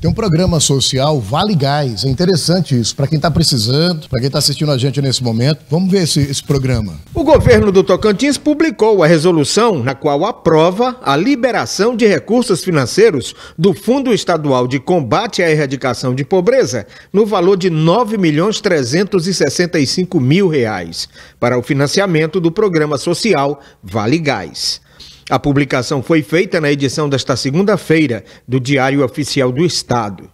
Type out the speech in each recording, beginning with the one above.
Tem um programa social Vale Gás. É interessante isso. Para quem está precisando, para quem está assistindo a gente nesse momento, vamos ver esse, esse programa. O governo do Tocantins publicou a resolução na qual aprova a liberação de recursos financeiros do Fundo Estadual de Combate à Erradicação de Pobreza no valor de R$ milhões mil reais para o financiamento do programa social Vale Gás. A publicação foi feita na edição desta segunda-feira do Diário Oficial do Estado.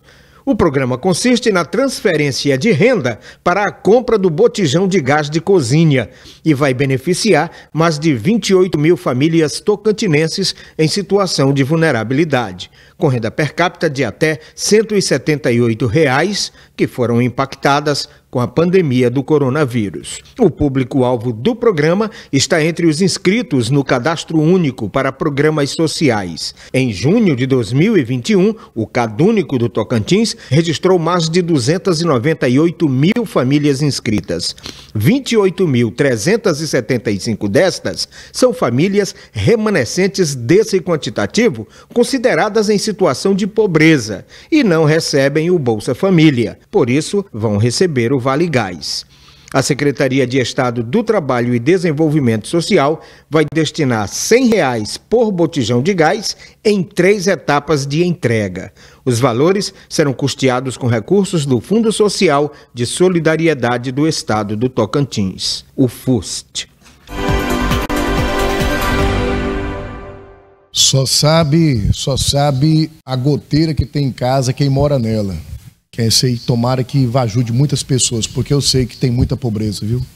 O programa consiste na transferência de renda para a compra do botijão de gás de cozinha e vai beneficiar mais de 28 mil famílias tocantinenses em situação de vulnerabilidade, com renda per capita de até R$ 178, reais, que foram impactadas com a pandemia do coronavírus. O público-alvo do programa está entre os inscritos no Cadastro Único para Programas Sociais. Em junho de 2021, o Cadúnico do Tocantins registrou mais de 298 mil famílias inscritas. 28.375 destas são famílias remanescentes desse quantitativo, consideradas em situação de pobreza e não recebem o Bolsa Família. Por isso, vão receber o Vale Gás. A Secretaria de Estado do Trabalho e Desenvolvimento Social vai destinar R$ 100 por botijão de gás em três etapas de entrega. Os valores serão custeados com recursos do Fundo Social de Solidariedade do Estado do Tocantins, o FUST. Só sabe, só sabe a goteira que tem em casa quem mora nela. Que é isso aí, tomara que ajude muitas pessoas, porque eu sei que tem muita pobreza, viu?